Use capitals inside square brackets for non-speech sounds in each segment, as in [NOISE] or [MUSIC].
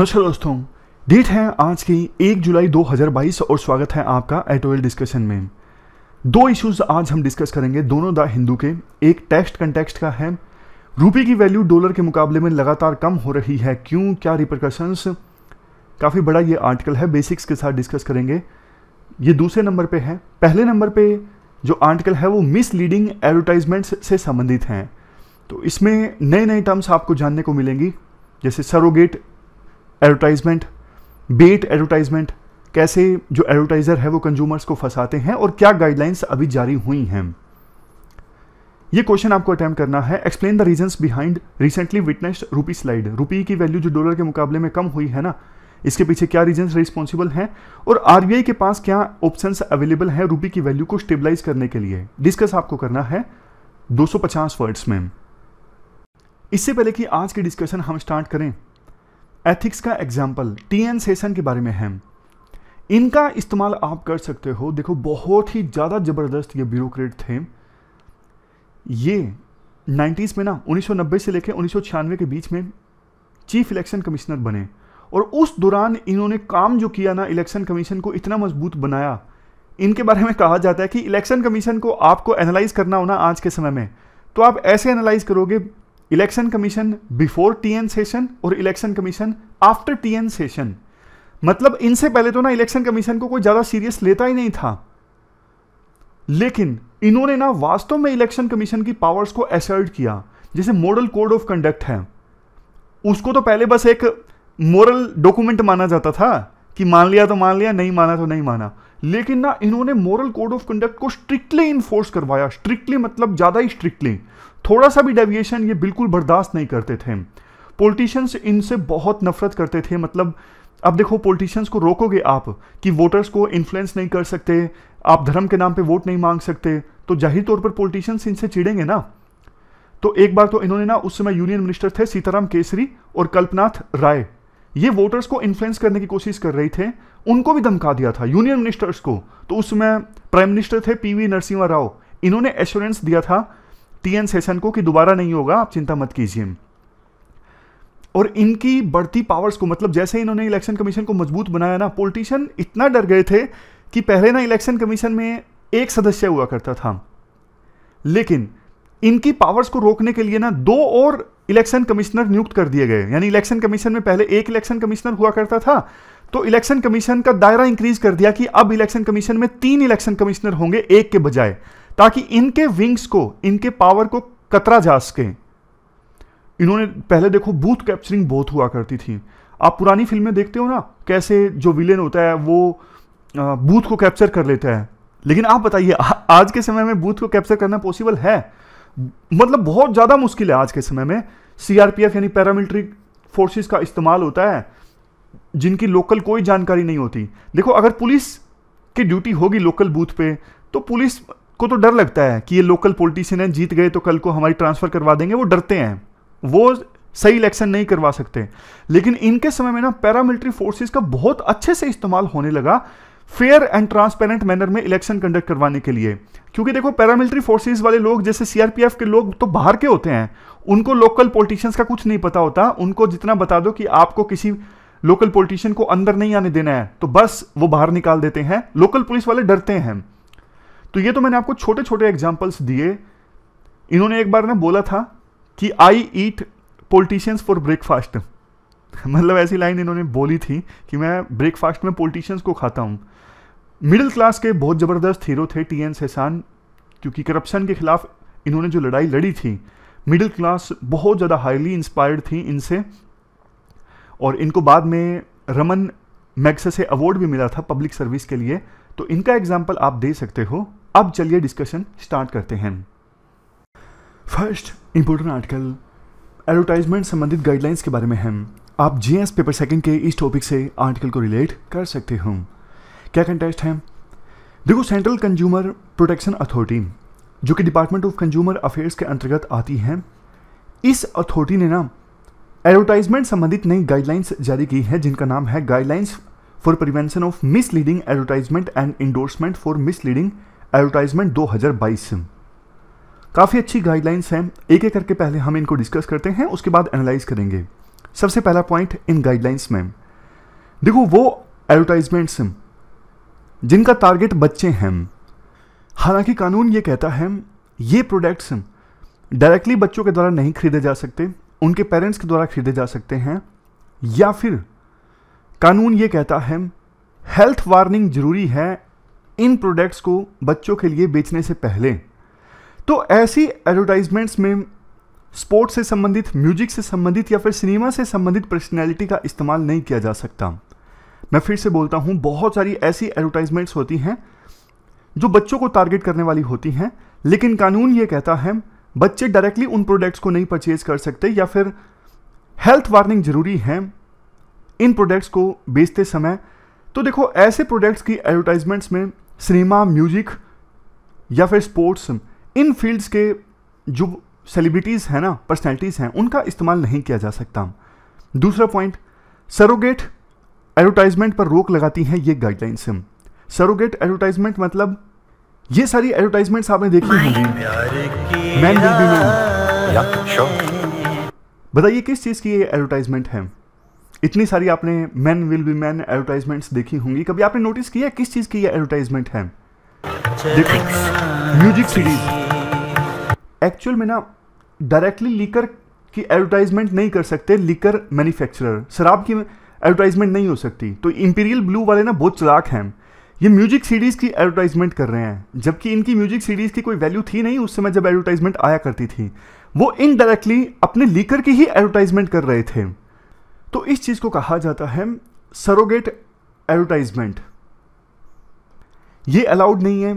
नमस्कार दोस्तों डेट है आज की 1 जुलाई 2022 और स्वागत है आपका एटोयल डिस्कशन में दो इश्यूज आज हम डिस्कस करेंगे दोनों द हिंदू के एक टेक्स्ट कंटेक्स्ट का है रूपी की वैल्यू डॉलर के मुकाबले में लगातार कम हो रही है क्यों क्या रिप्रकशंस काफ़ी बड़ा ये आर्टिकल है बेसिक्स के साथ डिस्कस करेंगे ये दूसरे नंबर पे है पहले नंबर पे जो आर्टिकल है वो मिसलीडिंग एडवर्टाइजमेंट्स से संबंधित हैं तो इसमें नए नए टर्म्स आपको जानने को मिलेंगी जैसे सरोगेट एडवर्टाइजमेंट बेट एडवर्टाइजमेंट कैसे जो एडवर्टाइज़र है वो कंज्यूमर्स को फंसाते हैं और क्या गाइडलाइंस अभी जारी हुई हैं ये क्वेश्चन आपको अटैम्प्ट करना है explain the reasons behind recently witnessed rupee slide rupee की वैल्यू जो डॉलर के मुकाबले में कम हुई है ना इसके पीछे क्या रीजंस रिस्पॉन्सिबल हैं और आरबीआई के पास क्या ऑप्शन अवेलेबल हैं रूपी की वैल्यू को स्टेबलाइज करने के लिए डिस्कस आपको करना है 250 वर्ड्स में इससे पहले कि आज की डिस्कशन हम स्टार्ट करें एथिक्स का एग्जाम्पल टी एन सेशन के बारे में है इनका इस्तेमाल आप कर सकते हो देखो बहुत ही ज़्यादा ज़बरदस्त ये ब्यूरोक्रेट थे ये 90s में ना 1990 से लेकर उन्नीस के बीच में चीफ इलेक्शन कमिश्नर बने और उस दौरान इन्होंने काम जो किया ना इलेक्शन कमीशन को इतना मजबूत बनाया इनके बारे में कहा जाता है कि इलेक्शन कमीशन को आपको एनालाइज करना होना आज के समय में तो आप ऐसे एनालाइज करोगे election commission before TN Seshan और election commission after TN Seshan मतलब इनसे पहले तो ना इलेक्शन कमीशन को कोई ज़्यादा सीरियस लेता ही नहीं था लेकिन इन्होंने ना वास्तव में इलेक्शन कमीशन की पावर्स को एसर्ट किया जैसे मॉडल कोड ऑफ कंडक्ट है उसको तो पहले बस एक मॉरल डॉक्यूमेंट माना जाता था कि मान लिया तो मान लिया नहीं माना तो नहीं माना लेकिन ना इन्होंने मॉरल कोड ऑफ कंडक्ट को स्ट्रिक्टली इन्फोर्स करवाया स्ट्रिक्टली मतलब ज़्यादा ही स्ट्रिक्टली थोड़ा सा भी डेविएशन ये बिल्कुल बर्दाश्त नहीं करते थे पोलिटिशियंस इनसे बहुत नफरत करते थे मतलब अब देखो पोलिटिशियंस को रोकोगे आप कि वोटर्स को इन्फ्लुएंस नहीं कर सकते आप धर्म के नाम पे वोट नहीं मांग सकते तो जाहिर तौर पर पोलिटिशियंस इनसे चिड़ेंगे ना तो एक बार तो इन्होंने ना उस समय यूनियन मिनिस्टर थे सीताराम केसरी और कल्पनाथ राय ये वोटर्स को इन्फ्लुएंस करने की कोशिश कर रही थे उनको भी धमका दिया था यूनियन मिनिस्टर्स को तो उसमें प्राइम मिनिस्टर थे पीवी नरसिम्हा राव इन्होंने एश्योरेंस दिया था टीएन सेशन को कि दोबारा नहीं होगा आप चिंता मत कीजिए और इनकी बढ़ती पावर्स को मतलब जैसे इन्होंने इलेक्शन कमीशन को मजबूत बनाया ना पॉलिटिशियन इतना डर गए थे कि पहले ना इलेक्शन कमीशन में एक सदस्य हुआ करता था लेकिन इनकी पावर्स को रोकने के लिए ना दो और इलेक्शन कमिश्नर नियुक्त कर दिए गए यानी इलेक्शन कमीशन में पहले एक इलेक्शन कमिश्नर हुआ करता था तो इलेक्शन कमीशन का दायरा इंक्रीज कर दिया कि अब इलेक्शन कमीशन में तीन इलेक्शन कमिश्नर होंगे एक के बजाय ताकि इनके विंग्स को इनके पावर को कतरा जा सके इन्होंने पहले देखो बूथ कैप्चरिंग बहुत हुआ करती थी आप पुरानी फिल्में देखते हो ना कैसे जो विलेन होता है वो बूथ को कैप्चर कर लेता है लेकिन आप बताइए आज के समय में बूथ को कैप्चर करना पॉसिबल है मतलब बहुत ज़्यादा मुश्किल है आज के समय में सीआरपीएफ यानी पैरामिलिट्री फोर्सेस का इस्तेमाल होता है जिनकी लोकल कोई जानकारी नहीं होती देखो अगर पुलिस की ड्यूटी होगी लोकल बूथ पे तो पुलिस को तो डर लगता है कि ये लोकल पोलिटिशियन हैं जीत गए तो कल को हमारी ट्रांसफ़र करवा देंगे वो डरते हैं वो सही इलेक्शन नहीं करवा सकते लेकिन इनके समय में ना पैरामिलिट्री फोर्सेस का बहुत अच्छे से इस्तेमाल होने लगा फेयर एंड ट्रांसपेरेंट मैनर में इलेक्शन कंडक्ट करवाने के लिए क्योंकि देखो पैरामिलिट्री फोर्सेस वाले लोग जैसे सीआरपीएफ के लोग तो बाहर के होते हैं उनको लोकल पॉलिटिशियंस का कुछ नहीं पता होता उनको जितना बता दो कि आपको किसी लोकल पॉलिटिशियन को अंदर नहीं आने देना है तो बस वो बाहर निकाल देते हैं लोकल पुलिस वाले डरते हैं तो ये तो मैंने आपको छोटे छोटे एग्जाम्पल्स दिए इन्होंने एक बार ना बोला था कि I eat politicians for breakfast [LAUGHS] मतलब ऐसी लाइन इन्होंने बोली थी कि मैं ब्रेकफास्ट में पॉलिटिशियंस को खाता हूँ मिडिल क्लास के बहुत ज़बरदस्त हीरो थे टी एन सेसान क्योंकि करप्शन के खिलाफ इन्होंने जो लड़ाई लड़ी थी मिडिल क्लास बहुत ज़्यादा हाईली इंस्पायर्ड थी इनसे और इनको बाद में रमन मैक्स से अवार्ड भी मिला था पब्लिक सर्विस के लिए तो इनका एग्जाम्पल आप दे सकते हो अब चलिए डिस्कशन स्टार्ट करते हैं फर्स्ट इंपोर्टेंट आर्टिकल एडवर्टाइजमेंट संबंधित गाइडलाइंस के बारे में है आप जी एस पेपर सेकेंड के इस टॉपिक से आर्टिकल को रिलेट कर सकते हो क्या कंटेस्ट है देखो सेंट्रल कंज्यूमर प्रोटेक्शन अथॉरिटी जो कि डिपार्टमेंट ऑफ कंज्यूमर अफेयर्स के अंतर्गत आती है इस अथॉरिटी ने ना एडवर्टाइजमेंट संबंधित नई गाइडलाइंस जारी की है जिनका नाम है guidelines for prevention of misleading advertisement and endorsement for misleading advertisement 2022 काफ़ी अच्छी गाइडलाइंस हैं एक एक करके पहले हम इनको डिस्कस करते हैं उसके बाद एनालाइज करेंगे सबसे पहला पॉइंट इन गाइडलाइंस में देखो वो एडवर्टाइजमेंट्स हैं जिनका टारगेट बच्चे हैं हालांकि कानून ये कहता है ये प्रोडक्ट्स डायरेक्टली बच्चों के द्वारा नहीं खरीदे जा सकते उनके पेरेंट्स के द्वारा खरीदे जा सकते हैं या फिर कानून ये कहता है हेल्थ वार्निंग जरूरी है इन प्रोडक्ट्स को बच्चों के लिए बेचने से पहले तो ऐसी एडवर्टाइजमेंट्स में स्पोर्ट्स से संबंधित म्यूजिक से संबंधित या फिर सिनेमा से संबंधित पर्सनैलिटी का इस्तेमाल नहीं किया जा सकता मैं फिर से बोलता हूँ बहुत सारी ऐसी एडवर्टाइजमेंट्स होती हैं जो बच्चों को टारगेट करने वाली होती हैं लेकिन कानून ये कहता है बच्चे डायरेक्टली उन प्रोडक्ट्स को नहीं परचेज कर सकते या फिर हेल्थ वार्निंग जरूरी है इन प्रोडक्ट्स को बेचते समय तो देखो ऐसे प्रोडक्ट्स की एडवर्टाइजमेंट्स में सिनेमा म्यूजिक या फिर स्पोर्ट्स इन फील्ड्स के जो सेलिब्रिटीज़ हैं ना पर्सनैलिटीज़ हैं उनका इस्तेमाल नहीं किया जा सकता दूसरा पॉइंट सरोगेट एडवर्टाइजमेंट पर रोक लगाती हैं ये गाइडलाइंस हम सरोगेट एडवर्टाइजमेंट मतलब ये सारी एडवर्टाइजमेंट्स आपने देखी होंगी मैन बी मैन बताइए किस चीज़ की ये एडवर्टाइजमेंट है इतनी सारी आपने man will be man advertisements देखी होंगी कभी आपने नोटिस किया किस चीज़ की ये एडवर्टाइजमेंट है देखो म्यूजिक सीरीज एक्चुअल में ना डायरेक्टली लीकर की एडवर्टाइजमेंट नहीं कर सकते लीकर मैन्युफैक्चरर शराब की एडवर्टाइजमेंट नहीं हो सकती तो इंपीरियल ब्लू वाले ना बहुत चलाक हैं ये म्यूजिक सीरीज़ की एडवर्टाइजमेंट कर रहे हैं जबकि इनकी म्यूजिक सीरीज़ की कोई वैल्यू थी नहीं उस समय जब एडवर्टाइजमेंट आया करती थी वो इनडायरेक्टली अपने लीकर की ही एडवर्टाइजमेंट कर रहे थे तो इस चीज़ को कहा जाता है सरोगेट एडवर्टाइजमेंट ये अलाउड नहीं है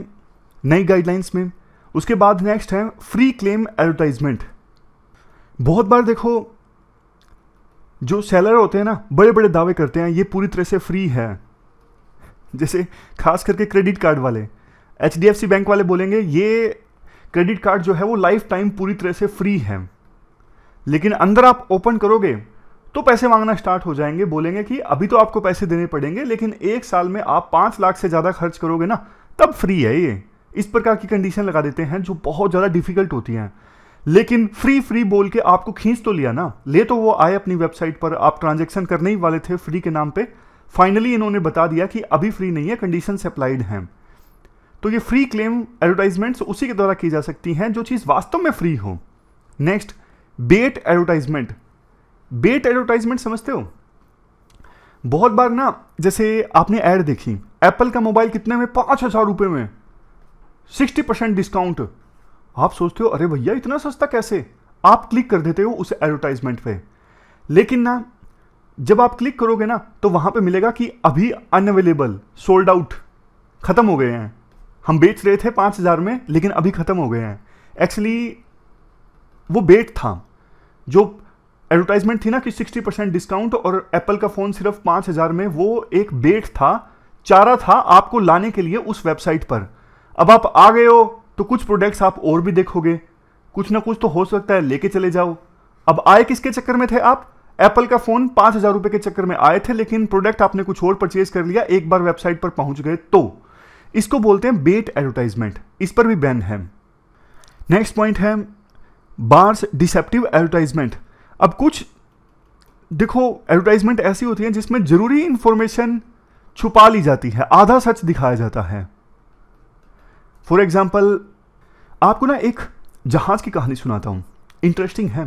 नई गाइडलाइंस में उसके बाद नेक्स्ट है फ्री क्लेम एडवर्टाइजमेंट बहुत बार देखो जो सेलर होते हैं ना बड़े बड़े दावे करते हैं ये पूरी तरह से फ्री है जैसे खास करके क्रेडिट कार्ड वाले एच बैंक वाले बोलेंगे ये क्रेडिट कार्ड जो है वो लाइफ टाइम पूरी तरह से फ्री है लेकिन अंदर आप ओपन करोगे तो पैसे मांगना स्टार्ट हो जाएंगे बोलेंगे कि अभी तो आपको पैसे देने पड़ेंगे लेकिन एक साल में आप पांच लाख से ज़्यादा खर्च करोगे ना तब फ्री है ये इस प्रकार की कंडीशन लगा देते हैं जो बहुत ज़्यादा डिफिकल्ट होती हैं लेकिन फ्री फ्री बोल के आपको खींच तो लिया ना ले तो वो आए अपनी वेबसाइट पर आप ट्रांजेक्शन करने ही वाले थे फ्री के नाम पे फाइनली इन्होंने बता दिया कि अभी फ्री नहीं है कंडीशन अप्लाइड हैं तो ये फ्री क्लेम एडवर्टाइजमेंट्स उसी के द्वारा की जा सकती हैं जो चीज़ वास्तव में फ्री हो next bait advertisement bait advertisement समझते हो बहुत बार ना जैसे आपने एड देखी एप्पल का मोबाइल कितने में पाँच हज़ार रुपये में सिक्सटी परसेंट डिस्काउंट आप सोचते हो अरे भैया इतना सस्ता कैसे आप क्लिक कर देते हो उस एडवर्टाइजमेंट पे लेकिन ना जब आप क्लिक करोगे ना तो वहां पे मिलेगा कि अभी अनअवेलेबल सोल्ड आउट खत्म हो गए हैं हम बेच रहे थे पांच हज़ार में लेकिन अभी ख़त्म हो गए हैं एक्चुअली वो बेट था जो एडवर्टाइजमेंट थी ना कि सिक्सटी परसेंट डिस्काउंट और एप्पल का फ़ोन सिर्फ पांच हज़ार में वो एक बेट था चारा था आपको लाने के लिए उस वेबसाइट पर अब आप आ गए हो तो कुछ प्रोडक्ट्स आप और भी देखोगे कुछ ना कुछ तो हो सकता है लेके चले जाओ अब आए किसके चक्कर में थे आप एप्पल का फ़ोन पांच हज़ार रुपए के चक्कर में आए थे लेकिन प्रोडक्ट आपने कुछ और परचेज कर लिया एक बार वेबसाइट पर पहुंच गए तो इसको बोलते हैं बेट एडवर्टाइजमेंट इस पर भी बैन है नेक्स्ट पॉइंट है बार्स डिसेप्टिव एडवर्टाइजमेंट अब कुछ देखो एडवर्टाइजमेंट ऐसी होती है जिसमें ज़रूरी इंफॉर्मेशन छुपा ली जाती है आधा सच दिखाया जाता है फॉर एग्ज़ाम्पल आपको ना एक जहाज़ की कहानी सुनाता हूं इंटरेस्टिंग है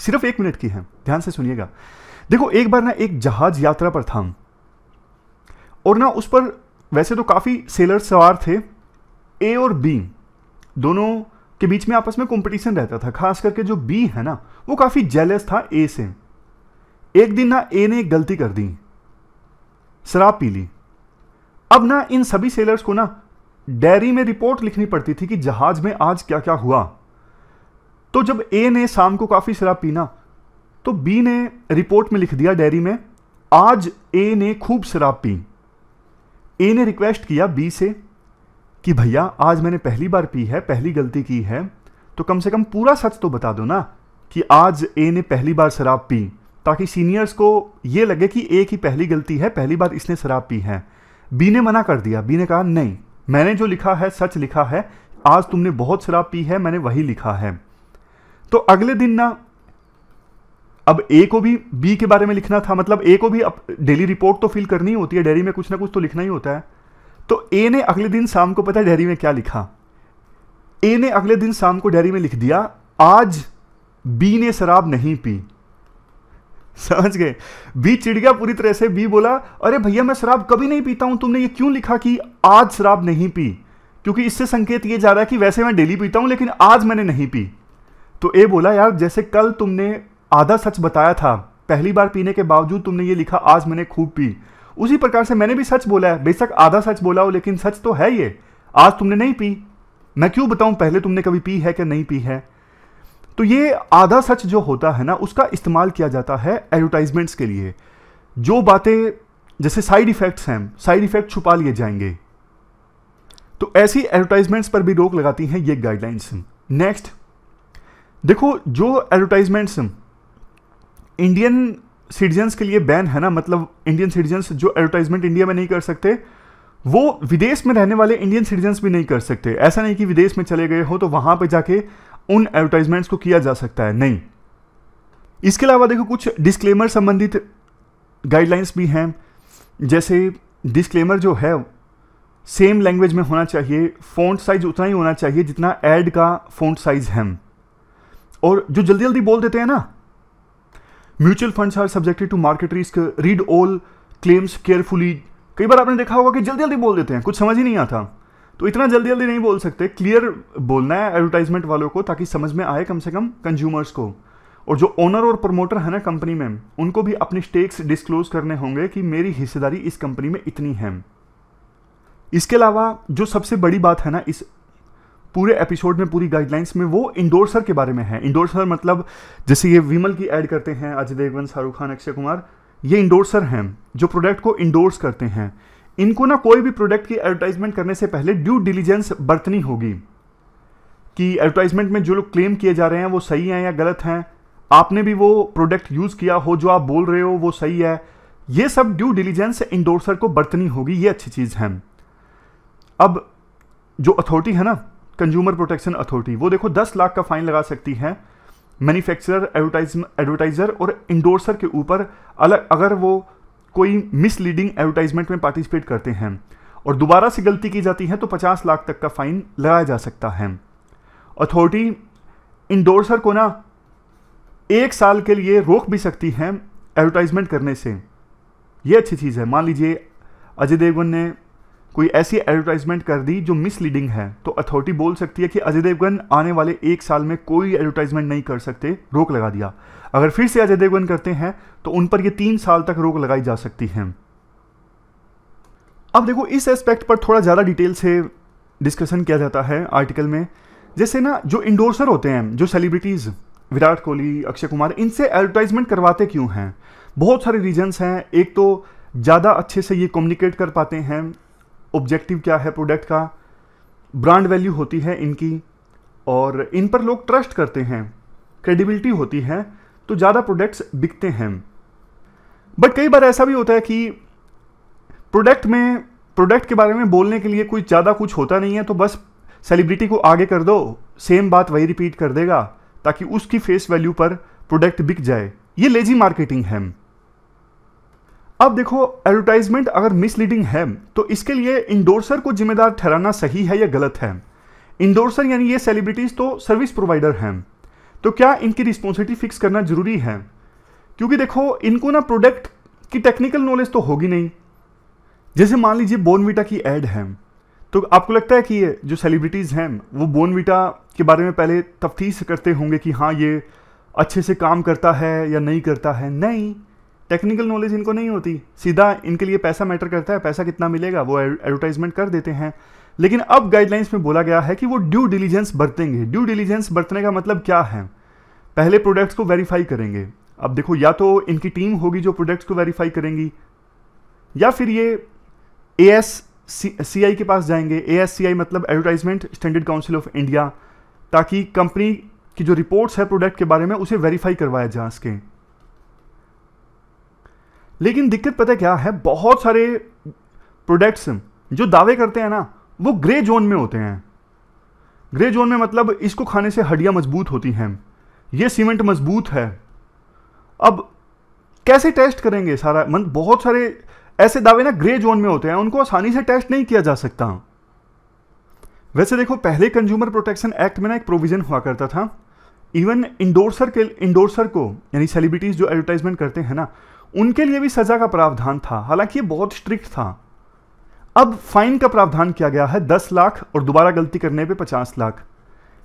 सिर्फ एक मिनट की है ध्यान से सुनिएगा देखो एक बार ना एक जहाज़ यात्रा पर था और ना उस पर वैसे तो काफ़ी सेलर सवार थे ए और बी दोनों के बीच में आपस में कंपटीशन रहता था खास करके जो बी है ना वो काफ़ी जेलस था ए से एक दिन ना ए ने एक गलती कर दी शराब पी ली अब ना इन सभी सेलर्स को ना डायरी में रिपोर्ट लिखनी पड़ती थी कि जहाज में आज क्या क्या हुआ तो जब ए ने शाम को काफ़ी शराब पीना तो बी ने रिपोर्ट में लिख दिया डायरी में आज ए ने खूब शराब पी ए ने रिक्वेस्ट किया बी से कि भैया आज मैंने पहली बार पी है पहली गलती की है तो कम से कम पूरा सच तो बता दो ना कि आज ए ने पहली बार शराब पी ताकि सीनियर्स को यह लगे कि ए की पहली गलती है पहली बार इसने शराब पी है बी ने मना कर दिया बी ने कहा नहीं मैंने जो लिखा है सच लिखा है आज तुमने बहुत शराब पी है मैंने वही लिखा है तो अगले दिन ना अब ए को भी बी के बारे में लिखना था मतलब ए को भी अब डेली रिपोर्ट तो फिल करनी होती है डायरी में कुछ ना कुछ तो लिखना ही होता है तो ए ने अगले दिन शाम को पता है डायरी में क्या लिखा ए ने अगले दिन शाम को डायरी में लिख दिया आज बी ने शराब नहीं पी [LAUGHS] समझ गए बी चिड़ गया पूरी तरह से बी बोला अरे भैया मैं शराब कभी नहीं पीता हूं तुमने ये क्यों लिखा कि आज शराब नहीं पी क्योंकि इससे संकेत ये जा रहा है कि वैसे मैं डेली पीता हूं लेकिन आज मैंने नहीं पी तो ए बोला यार जैसे कल तुमने आधा सच बताया था पहली बार पीने के बावजूद तुमने ये लिखा आज मैंने खूब पी उसी प्रकार से मैंने भी सच बोला है बेशक आधा सच बोला हो लेकिन सच तो है ये आज तुमने नहीं पी मैं क्यों बताऊं पहले तुमने कभी पी है कि नहीं पी है तो ये आधा सच जो होता है ना उसका इस्तेमाल किया जाता है एडवर्टाइजमेंट्स के लिए जो बातें जैसे साइड इफ़ेक्ट्स हैं साइड इफ़ेक्ट छुपा लिए जाएंगे तो ऐसी एडवर्टाइजमेंट्स पर भी रोक लगाती हैं ये गाइडलाइंस नेक्स्ट देखो जो एडवर्टाइजमेंट्स इंडियन सिटीजन्स के लिए बैन है ना मतलब इंडियन सिटीजन्स जो एडवर्टाइजमेंट इंडिया में नहीं कर सकते वो विदेश में रहने वाले इंडियन सिटीजन्स भी नहीं कर सकते ऐसा नहीं कि विदेश में चले गए हो तो वहां पे जाके उन एडवर्टाइजमेंट्स को किया जा सकता है नहीं इसके अलावा देखो कुछ डिस्क्लेमर संबंधित गाइडलाइंस भी हैं जैसे डिस्क्लेमर जो है सेम लैंग्वेज में होना चाहिए फ़ॉन्ट साइज उतना ही होना चाहिए जितना एड का फ़ॉन्ट साइज है और जो जल्दी जल्दी बोल देते हैं ना mutual funds are subjected to market risk read all claims carefully कई बार आपने देखा होगा कि जल्दी जल्दी बोल देते हैं कुछ समझ ही नहीं आता तो इतना जल्दी जल्दी नहीं बोल सकते क्लियर बोलना है एडवर्टाइजमेंट वालों को ताकि समझ में आए कम से कम कंज्यूमर्स को और जो ओनर और प्रमोटर है ना कंपनी में उनको भी अपने स्टेक्स डिस्क्लोज करने होंगे कि मेरी हिस्सेदारी इस कंपनी में इतनी है इसके अलावा जो सबसे बड़ी बात है ना इस पूरे एपिसोड में पूरी गाइडलाइंस में वो इंडोर्सर के बारे में है इंडोर्सर मतलब जैसे ये विमल की ऐड करते हैं अजय देवगन शाहरुख खान अक्षय कुमार ये इंडोर्सर हैं जो प्रोडक्ट को इंडोर्स करते हैं इनको ना कोई भी प्रोडक्ट की एडवर्टाइजमेंट करने से पहले ड्यू डिलीजेंस बरतनी होगी कि एडवर्टाइजमेंट में जो लोग क्लेम किए जा रहे हैं वो सही हैं या गलत हैं आपने भी वो प्रोडक्ट यूज़ किया हो जो आप बोल रहे हो वो सही है ये सब ड्यू डिलीजेंस इंडोर्सर को बरतनी होगी ये अच्छी चीज़ है अब जो अथॉरिटी है ना कंज्यूमर प्रोटेक्शन अथॉरिटी वो देखो दस लाख का फाइन लगा सकती है मैन्युफैक्चरर एडवर्टाइज एडवर्टाइज़र और इंडोर्सर के ऊपर अलग अगर वो कोई मिसलीडिंग एडवर्टाइजमेंट में पार्टिसिपेट करते हैं और दोबारा से गलती की जाती है तो 50 लाख तक का फाइन लगाया जा सकता है अथॉरिटी इंडोर्सर को ना एक साल के लिए रोक भी सकती है एडवर्टाइजमेंट करने से यह अच्छी चीज़ है मान लीजिए अजय देवगन ने कोई ऐसी एडवर्टाइजमेंट कर दी जो मिसलीडिंग है तो अथॉरिटी बोल सकती है कि अजय देवगन आने वाले एक साल में कोई एडवर्टाइजमेंट नहीं कर सकते रोक लगा दिया अगर फिर से अजय देवगन करते हैं तो उन पर यह तीन साल तक रोक लगाई जा सकती है अब देखो इस एस्पेक्ट पर थोड़ा ज़्यादा डिटेल से डिस्कशन किया जाता है आर्टिकल में जैसे ना जो इंडोर्सर होते हैं जो सेलिब्रिटीज़ विराट कोहली अक्षय कुमार इनसे एडवर्टाइजमेंट करवाते क्यों हैं बहुत सारे रीजन्स हैं एक तो ज़्यादा अच्छे से ये कम्युनिकेट कर पाते हैं ऑब्जेक्टिव क्या है प्रोडक्ट का ब्रांड वैल्यू होती है इनकी और इन पर लोग ट्रस्ट करते हैं क्रेडिबिलिटी होती है तो ज़्यादा प्रोडक्ट्स बिकते हैं बट कई बार ऐसा भी होता है कि प्रोडक्ट में प्रोडक्ट के बारे में बोलने के लिए कुछ ज़्यादा कुछ होता नहीं है तो बस सेलिब्रिटी को आगे कर दो सेम बात वही रिपीट कर देगा ताकि उसकी फेस वैल्यू पर प्रोडक्ट बिक जाए ये लेजी मार्केटिंग है अब देखो एडवर्टाइजमेंट अगर मिसलीडिंग है तो इसके लिए इंडोर्सर को जिम्मेदार ठहराना सही है या गलत है इंडोर्सर यानी ये सेलिब्रिटीज़ तो सर्विस प्रोवाइडर हैं तो क्या इनकी रिस्पॉन्सिबिलिटी फिक्स करना ज़रूरी है क्योंकि देखो इनको ना प्रोडक्ट की टेक्निकल नॉलेज तो होगी नहीं जैसे मान लीजिए बोनविटा की एड है तो आपको लगता है कि ये जो सेलिब्रिटीज़ हैं वो बोनविटा के बारे में पहले तफ्तीश करते होंगे कि हाँ ये अच्छे से काम करता है या नहीं करता है नहीं टेक्निकल नॉलेज इनको नहीं होती सीधा इनके लिए पैसा मैटर करता है पैसा कितना मिलेगा वो एडवर्टाइजमेंट कर देते हैं लेकिन अब गाइडलाइंस में बोला गया है कि वो ड्यू डिलीजेंस बरतेंगे ड्यू डिलीजेंस बरतने का मतलब क्या है पहले प्रोडक्ट्स को वेरीफाई करेंगे अब देखो या तो इनकी टीम होगी जो प्रोडक्ट्स को वेरीफाई करेंगी या फिर ये ए एस सी आई के पास जाएंगे ए एस सी आई मतलब advertisement standard council of India ताकि कंपनी की जो रिपोर्ट्स है प्रोडक्ट के बारे में उसे वेरीफाई करवाया जा सके लेकिन दिक्कत पता क्या है बहुत सारे प्रोडक्ट्स जो दावे करते हैं ना वो ग्रे जोन में होते हैं ग्रे जोन में मतलब इसको खाने से हड्डियां मजबूत होती हैं ये सीमेंट मजबूत है अब कैसे टेस्ट करेंगे सारा मन बहुत सारे ऐसे दावे ना ग्रे जोन में होते हैं उनको आसानी से टेस्ट नहीं किया जा सकता वैसे देखो पहले कंज्यूमर प्रोटेक्शन एक्ट में ना एक प्रोविज़न हुआ करता था इवन इंडोर्सर के इंडोर्सर को यानी सेलिब्रिटीज़ जो एडवर्टाइजमेंट करते हैं ना उनके लिए भी सजा का प्रावधान था हालांकि ये बहुत स्ट्रिक्ट था अब फाइन का प्रावधान किया गया है दस लाख और दोबारा गलती करने पे पचास लाख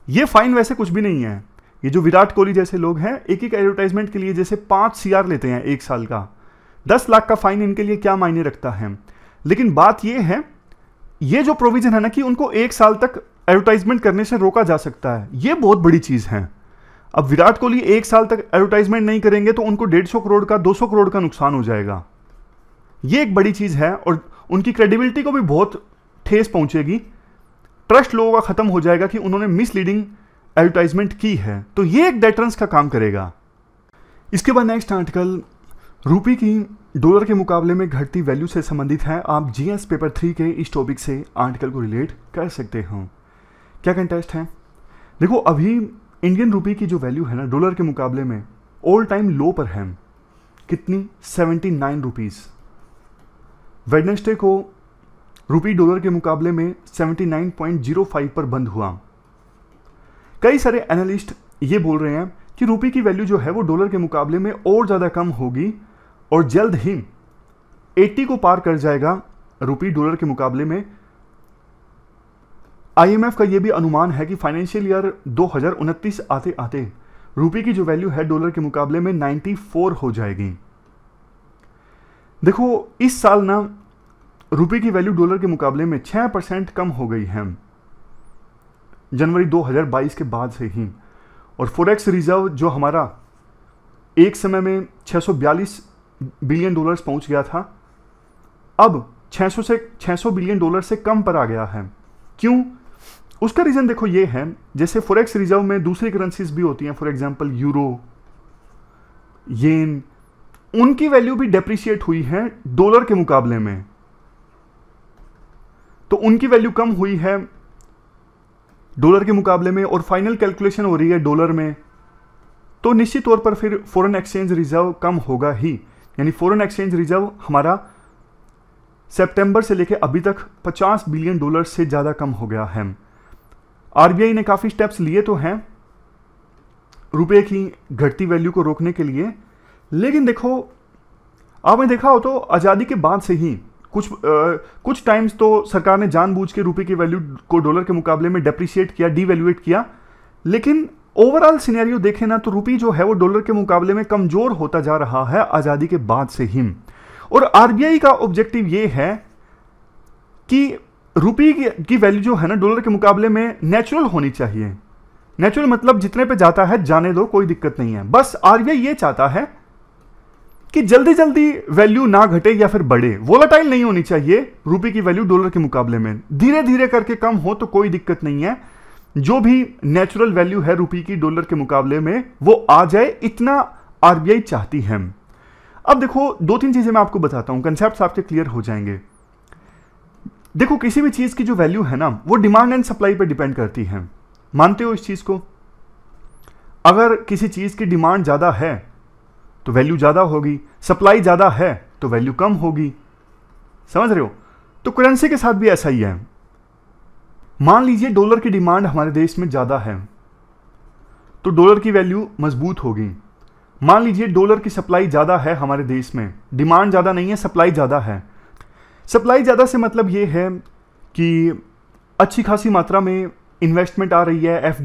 ये फाइन वैसे कुछ भी नहीं है ये जो विराट कोहली जैसे लोग हैं एक एक एडवर्टाइजमेंट के लिए जैसे पाँच सी लेते हैं एक साल का दस लाख का फाइन इनके लिए क्या मायने रखता है लेकिन बात यह है ये जो प्रोविजन है ना कि उनको एक साल तक एडवर्टाइजमेंट करने से रोका जा सकता है ये बहुत बड़ी चीज़ है अब विराट कोहली एक साल तक एडवर्टाइजमेंट नहीं करेंगे तो उनको डेढ़ सौ करोड़ का दो सौ करोड़ का नुकसान हो जाएगा ये एक बड़ी चीज़ है और उनकी क्रेडिबिलिटी को भी बहुत ठेस पहुंचेगी ट्रस्ट लोगों का ख़त्म हो जाएगा कि उन्होंने मिसलीडिंग एडवर्टाइजमेंट की है तो ये एक डेटरेंस का काम करेगा इसके बाद नेक्स्ट आर्टिकल रूपी की डॉलर के मुकाबले में घटती वैल्यू से संबंधित है आप जीएस पेपर थ्री के इस टॉपिक से आर्टिकल को रिलेट कर सकते हो क्या कंटेस्ट है देखो अभी इंडियन रुपी की जो वैल्यू है ना डॉलर के मुकाबले में ऑल टाइम लो पर है कितनी सेवेंटी नाइन रुपीज़ वेडनेसडे को रुपी डॉलर के मुकाबले में फाइव पर बंद हुआ कई सारे एनालिस्ट ये बोल रहे हैं कि रुपी की वैल्यू जो है वो डॉलर के मुकाबले में और ज़्यादा कम होगी और जल्द ही 80 को पार कर जाएगा रुपी डॉलर के मुकाबले में आईएमएफ का यह भी अनुमान है कि फाइनेंशियल ईयर दो आते आते रूपी की जो वैल्यू है डॉलर के मुकाबले में 94 हो जाएगी देखो इस साल ना रुपये की वैल्यू डॉलर के मुकाबले में 6 परसेंट कम हो गई है जनवरी 2022 के बाद से ही और फोरेक्स रिजर्व जो हमारा एक समय में 642 बिलियन डॉलर्स पहुंच गया था अब 600 से 600 बिलियन डॉलर से कम पर आ गया है क्यों उसका रीज़न देखो ये है जैसे फॉरेक्स रिजर्व में दूसरी करेंसीज भी होती हैं फॉर एग्जांपल यूरो येन उनकी वैल्यू भी डेप्रिशिएट हुई है डॉलर के मुकाबले में तो उनकी वैल्यू कम हुई है डॉलर के मुकाबले में और फाइनल कैलकुलेशन हो रही है डॉलर में तो निश्चित तौर पर फिर फॉरेन एक्सचेंज रिजर्व कम होगा ही यानी फॉरेन एक्सचेंज रिजर्व हमारा सितंबर से लेकर अभी तक 50 बिलियन डॉलर से ज़्यादा कम हो गया है आरबीआई ने काफ़ी स्टेप्स लिए तो हैं रुपए की घटती वैल्यू को रोकने के लिए लेकिन देखो आपने देखा हो तो आज़ादी के बाद से ही कुछ आ, कुछ टाइम्स तो सरकार ने जानबूझ के रुपए की वैल्यू को डॉलर के मुकाबले में डेप्रिशिएट किया डीवैल्यूएट किया लेकिन ओवरऑल सिनेरियो देखें ना तो रुपी जो है वो डॉलर के मुकाबले में कमज़ोर होता जा रहा है आज़ादी के बाद से ही और आरबीआई का ऑब्जेक्टिव ये है कि रुपी की, की वैल्यू जो है ना डॉलर के मुकाबले में नेचुरल होनी चाहिए नेचुरल मतलब जितने पे जाता है जाने दो कोई दिक्कत नहीं है बस आरबीआई ये चाहता है कि जल्दी जल्दी वैल्यू ना घटे या फिर बढ़े वोलाटाइल नहीं होनी चाहिए रुपी की वैल्यू डॉलर के मुकाबले में धीरे धीरे करके कम हो तो कोई दिक्कत नहीं है जो भी नेचुरल वैल्यू है रुपी की डॉलर के मुकाबले में वो आ जाए इतना आरबीआई चाहती है अब देखो दो तीन चीजें मैं आपको बताता हूं कंसेप्ट आपके क्लियर हो जाएंगे देखो किसी भी चीज़ की जो वैल्यू है ना वो डिमांड एंड सप्लाई पर डिपेंड करती है मानते हो इस चीज़ को अगर किसी चीज़ की डिमांड ज़्यादा है तो वैल्यू ज़्यादा होगी सप्लाई ज़्यादा है तो वैल्यू कम होगी समझ रहे हो तो करेंसी के साथ भी ऐसा ही है मान लीजिए डॉलर की डिमांड हमारे देश में ज़्यादा है तो डॉलर की वैल्यू मजबूत होगी मान लीजिए डॉलर की सप्लाई ज़्यादा है हमारे देश में डिमांड ज़्यादा नहीं है सप्लाई ज़्यादा है सप्लाई ज़्यादा से मतलब ये है कि अच्छी खासी मात्रा में इन्वेस्टमेंट आ रही है एफ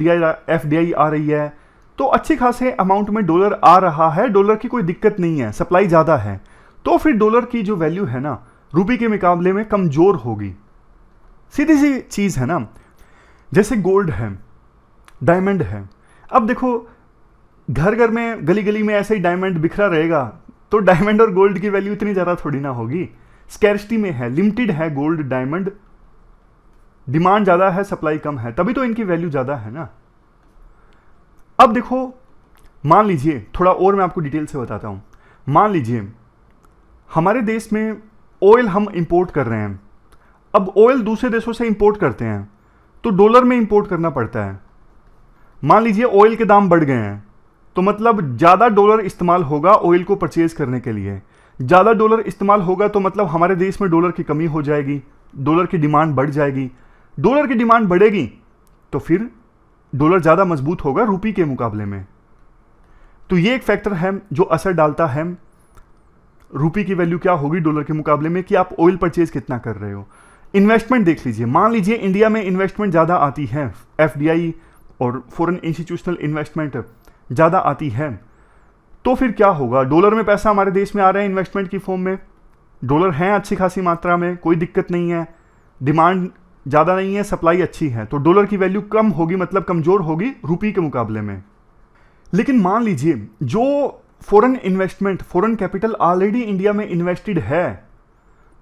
डी आ रही है तो अच्छे खासे अमाउंट में डॉलर आ रहा है डॉलर की कोई दिक्कत नहीं है सप्लाई ज़्यादा है तो फिर डॉलर की जो वैल्यू है ना रूपी के मुकाबले में कमज़ोर होगी सीधी सी चीज़ है ना जैसे गोल्ड है डायमंड है अब देखो घर घर में गली गली में ऐसे ही डायमंड बिखरा रहेगा तो डायमंड और गोल्ड की वैल्यू इतनी ज़्यादा थोड़ी ना होगी स्कैरिस्टी में है लिमिटेड है गोल्ड डायमंड डिमांड ज़्यादा है सप्लाई कम है तभी तो इनकी वैल्यू ज़्यादा है ना अब देखो मान लीजिए थोड़ा और मैं आपको डिटेल से बताता हूँ मान लीजिए हमारे देश में ऑयल हम इंपोर्ट कर रहे हैं अब ऑयल दूसरे देशों से इंपोर्ट करते हैं तो डॉलर में इंपोर्ट करना पड़ता है मान लीजिए ऑयल के दाम बढ़ गए हैं तो मतलब ज़्यादा डॉलर इस्तेमाल होगा ऑयल को परचेज करने के लिए ज़्यादा डॉलर इस्तेमाल होगा तो मतलब हमारे देश में डॉलर की कमी हो जाएगी डॉलर की डिमांड बढ़ जाएगी डॉलर की डिमांड बढ़ेगी तो फिर डॉलर ज़्यादा मजबूत होगा रुपी के मुकाबले में तो ये एक फैक्टर है जो असर डालता है रुपी की वैल्यू क्या होगी डॉलर के मुकाबले में कि आप ऑयल परचेज कितना कर रहे हो इन्वेस्टमेंट देख लीजिए मान लीजिए इंडिया में इन्वेस्टमेंट ज़्यादा आती है एफ और फॉरन इंस्टीट्यूशनल इन्वेस्टमेंट ज़्यादा आती है तो फिर क्या होगा डॉलर में पैसा हमारे देश में आ रहा है इन्वेस्टमेंट की फॉर्म में डॉलर हैं अच्छी खासी मात्रा में कोई दिक्कत नहीं है डिमांड ज़्यादा नहीं है सप्लाई अच्छी है तो डॉलर की वैल्यू कम होगी मतलब कमज़ोर होगी रुपी के मुकाबले में लेकिन मान लीजिए जो foreign investment foreign capital already India में इन्वेस्टेड है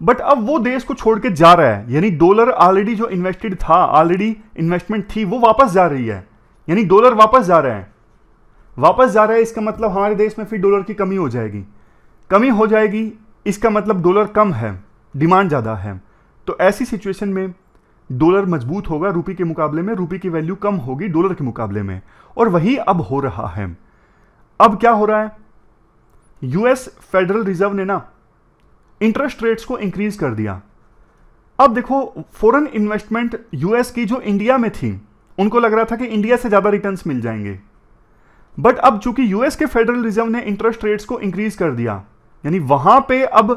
बट अब वो देश को छोड़ के जा रहा है यानी डॉलर ऑलरेडी जो इन्वेस्टेड था ऑलरेडी इन्वेस्टमेंट थी वो वापस जा रही है यानी डॉलर वापस जा रहे हैं वापस जा रहा है इसका मतलब हमारे देश में फिर डॉलर की कमी हो जाएगी कमी हो जाएगी इसका मतलब डॉलर कम है डिमांड ज़्यादा है तो ऐसी सिचुएशन में डॉलर मजबूत होगा रुपये के मुकाबले में रुपये की वैल्यू कम होगी डॉलर के मुकाबले में और वही अब हो रहा है अब क्या हो रहा है यूएस फेडरल रिजर्व ने ना इंटरेस्ट रेट्स को इंक्रीज कर दिया अब देखो फॉरेन इन्वेस्टमेंट यूएस की जो इंडिया में थी उनको लग रहा था कि इंडिया से ज़्यादा रिटर्न्स मिल जाएंगे बट अब चूंकि यूएस के फेडरल रिजर्व ने इंटरेस्ट रेट्स को इंक्रीज कर दिया यानी वहां पे अब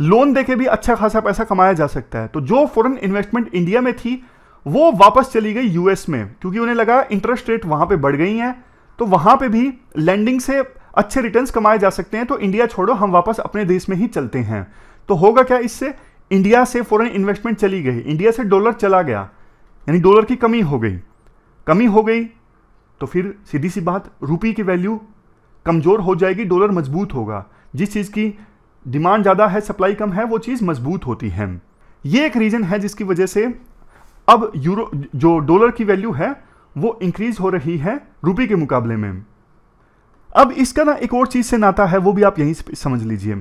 लोन देके भी अच्छा खासा पैसा कमाया जा सकता है तो जो फॉरेन इन्वेस्टमेंट इंडिया में थी वो वापस चली गई यूएस में क्योंकि उन्हें लगा इंटरेस्ट रेट वहां पे बढ़ गई हैं तो वहां पे भी लैंडिंग से अच्छे रिटर्न्स कमाए जा सकते हैं तो इंडिया छोड़ो हम वापस अपने देश में ही चलते हैं तो होगा क्या इससे इंडिया से फॉरेन इन्वेस्टमेंट चली गई इंडिया से डॉलर चला गया यानी डॉलर की कमी हो गई कमी हो गई तो फिर सीधी सी बात रुपये की वैल्यू कमज़ोर हो जाएगी डॉलर मजबूत होगा जिस चीज़ की डिमांड ज़्यादा है सप्लाई कम है वो चीज़ मजबूत होती है ये एक रीज़न है जिसकी वजह से अब यूरो जो डॉलर की वैल्यू है वो इंक्रीज़ हो रही है रुपये के मुकाबले में अब इसका ना एक और चीज़ से नाता है वो भी आप यहीं समझ लीजिए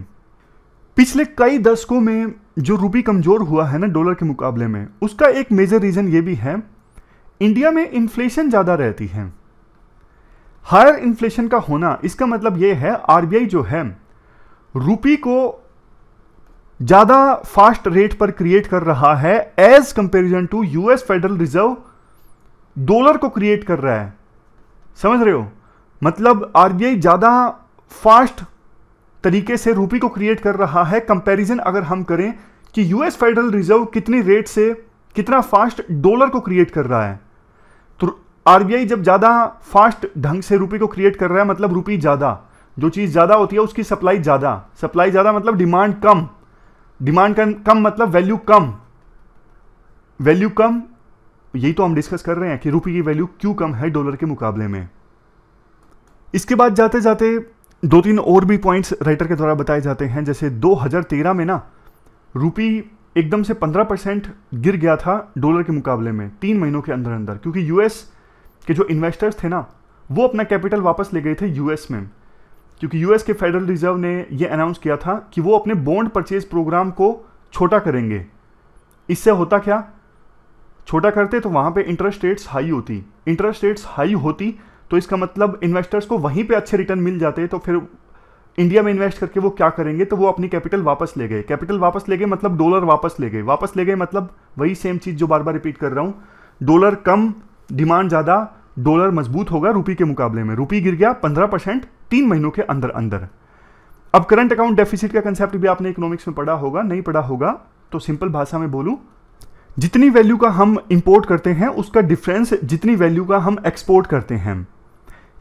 पिछले कई दशकों में जो रुपी कमज़ोर हुआ है ना डॉलर के मुकाबले में उसका एक मेजर रीज़न ये भी है इंडिया में इन्फ्लेशन ज़्यादा रहती है हायर इन्फ्लेशन का होना इसका मतलब यह है आरबीआई जो है रुपी को ज्यादा फास्ट रेट पर क्रिएट कर रहा है as comparison to US federal reserve dollar को क्रिएट कर रहा है समझ रहे हो मतलब आरबीआई ज्यादा फास्ट तरीके से रूपी को क्रिएट कर रहा है कंपैरिजन अगर हम करें कि यूएस फेडरल रिजर्व कितनी रेट से कितना फास्ट डॉलर को क्रिएट कर रहा है तो आरबीआई जब ज़्यादा फास्ट ढंग से रुपये को क्रिएट कर रहा है मतलब रुपये ज़्यादा जो चीज़ ज़्यादा होती है उसकी सप्लाई ज़्यादा सप्लाई ज़्यादा मतलब डिमांड कम डिमांड कम मतलब वैल्यू कम वैल्यू कम यही तो हम डिस्कस कर रहे हैं कि रुपये की वैल्यू क्यों कम है डॉलर के मुकाबले में इसके बाद जाते जाते दो तीन और भी पॉइंट्स राइटर के द्वारा बताए जाते हैं जैसे 2013 में ना रुपी एकदम से 15 परसेंट गिर गया था डॉलर के मुकाबले में तीन महीनों के अंदर अंदर क्योंकि यूएस कि जो इन्वेस्टर्स थे ना वो अपना कैपिटल वापस ले गए थे यूएस में क्योंकि यूएस के फेडरल रिजर्व ने ये अनाउंस किया था कि वो अपने बॉन्ड परचेज प्रोग्राम को छोटा करेंगे इससे होता क्या छोटा करते तो वहाँ पे इंटरेस्ट रेट्स हाई होती इंटरेस्ट रेट्स हाई होती तो इसका मतलब इन्वेस्टर्स को वहीं पे अच्छे रिटर्न मिल जाते तो फिर इंडिया में इन्वेस्ट करके वो क्या करेंगे तो वो अपनी कैपिटल वापस ले गए कैपिटल वापस ले गए मतलब डॉलर वापस ले गए वापस ले गए मतलब वही सेम चीज़ जो बार बार रिपीट कर रहा हूँ डॉलर कम डिमांड ज़्यादा डॉलर मजबूत होगा रुपी के मुकाबले में रुपी गिर गया पंद्रह परसेंट तीन महीनों के अंदर अंदर अब करंट अकाउंट डेफिसिट का कंसेप्ट भी आपने इकोनॉमिक्स में पढ़ा होगा नहीं पढ़ा होगा तो सिंपल भाषा में बोलूँ जितनी वैल्यू का हम इंपोर्ट करते हैं उसका डिफरेंस जितनी वैल्यू का हम एक्सपोर्ट करते हैं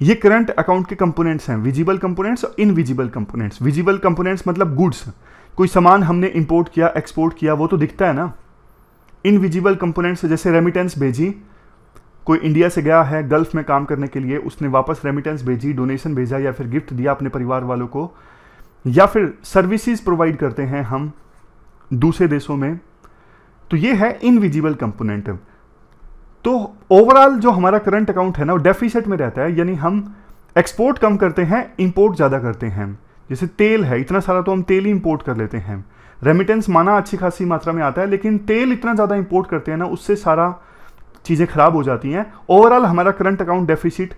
ये करंट अकाउंट के कंपोनेंट्स हैं विजिबल कंपोनेंट्स और इनविजिबल कंपोनेंट्स विजिबल कंपोनेंट्स मतलब गुड्स कोई सामान हमने इंपोर्ट किया एक्सपोर्ट किया वो तो दिखता है ना इनविजिबल कंपोनेंट्स जैसे रेमिटेंस भेजी कोई इंडिया से गया है गल्फ में काम करने के लिए उसने वापस रेमिटेंस भेजी डोनेशन भेजा या फिर गिफ्ट दिया अपने परिवार वालों को या फिर सर्विसेज प्रोवाइड करते हैं हम दूसरे देशों में तो ये है इनविजिबल कंपोनेंट तो ओवरऑल जो हमारा करंट अकाउंट है ना वो डेफिसिट में रहता है यानी हम एक्सपोर्ट कम करते हैं इंपोर्ट ज़्यादा करते हैं जैसे तेल है इतना सारा तो हम तेल ही इंपोर्ट कर लेते हैं रेमिटेंस माना अच्छी खासी मात्रा में आता है लेकिन तेल इतना ज़्यादा इंपोर्ट करते हैं ना उससे सारा चीज़ें ख़राब हो जाती हैं ओवरऑल हमारा करंट अकाउंट डेफिसिट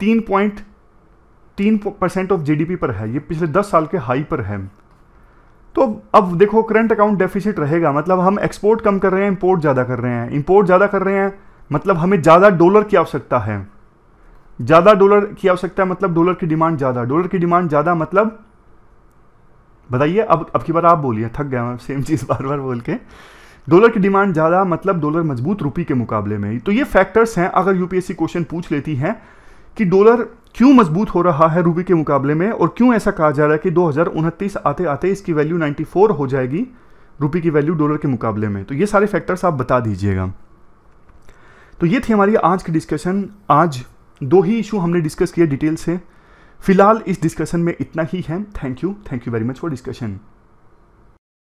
तीन पॉइंट तीन परसेंट ऑफ जीडीपी पर है ये पिछले दस साल के हाई पर है तो अब देखो करंट अकाउंट डेफिसिट रहेगा मतलब हम एक्सपोर्ट कम कर रहे हैं इंपोर्ट ज़्यादा कर रहे हैं इंपोर्ट ज़्यादा कर रहे हैं मतलब हमें ज़्यादा डॉलर की आवश्यकता है ज़्यादा डॉलर की आवश्यकता है मतलब डॉलर की डिमांड ज़्यादा डॉलर की डिमांड ज़्यादा मतलब बताइए अब अब की बार आप बोलिए थक गया मैं सेम चीज़ बार बार बोल के डॉलर की डिमांड ज़्यादा मतलब डॉलर मजबूत रूपी के मुकाबले में तो ये फैक्टर्स हैं अगर यूपीएससी क्वेश्चन पूछ लेती है कि डॉलर क्यों मजबूत हो रहा है रूपी के मुकाबले में और क्यों ऐसा कहा जा रहा है कि दो आते आते इसकी वैल्यू नाइन्टी हो जाएगी रूपी की वैल्यू डॉलर के मुकाबले में तो ये सारे फैक्टर्स आप बता दीजिएगा तो ये थी हमारी आज की डिस्कशन आज दो ही इशू हमने डिस्कस किए डिटेल से फिलहाल इस डिस्कशन में इतना ही है thank you thank you very much for discussion